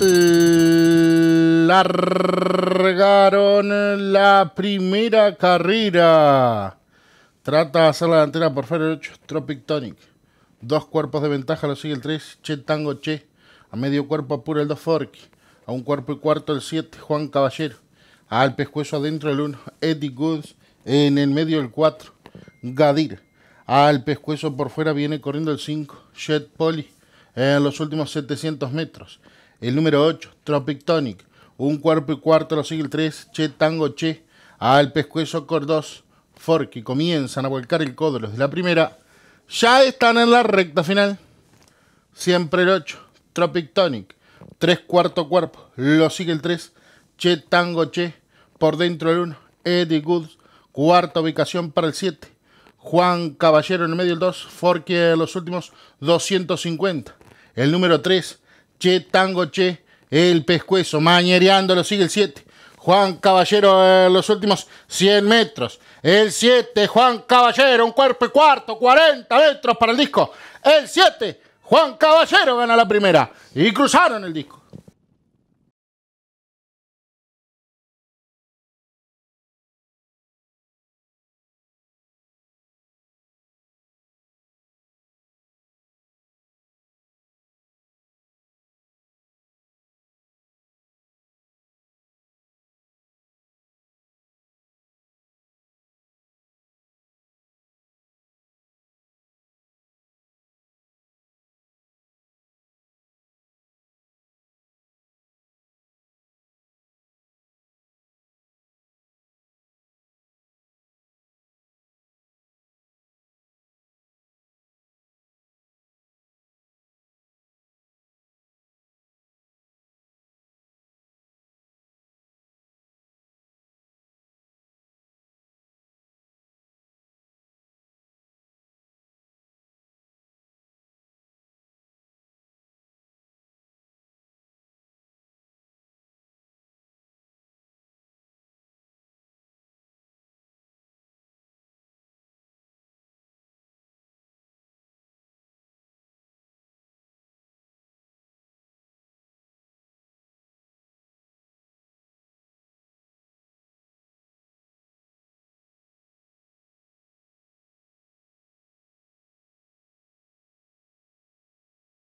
largaron la primera carrera. Trata de hacer la delantera por el 8, Tropic Tonic. Dos cuerpos de ventaja lo sigue el 3, Che Tango Che. A medio cuerpo apura el 2 Fork. A un cuerpo y cuarto el 7, Juan Caballero. Al pescuezo adentro el 1, Eddie Goods. En el medio el 4, Gadir. Al pescuezo por fuera viene corriendo el 5, Jet Poli. En los últimos 700 metros. El número 8, Tropic Tonic. Un cuerpo y cuarto lo sigue el 3, Che Tango Che. Al pescuezo 2. Forky comienzan a volcar el codo los de la primera. Ya están en la recta final. Siempre el 8, Tropic Tonic. 3 cuarto cuerpo. Lo sigue el 3, Che Tango Che. Por dentro el 1, Eddie Goods. Cuarta ubicación para el 7. Juan Caballero en el medio el 2. Forky en los últimos 250. El número 3, Che, tango, che. El pescuezo, mañereándolo, lo sigue el 7. Juan Caballero en eh, los últimos 100 metros. El 7, Juan Caballero, un cuerpo y cuarto, 40 metros para el disco. El 7, Juan Caballero gana la primera. Y cruzaron el disco.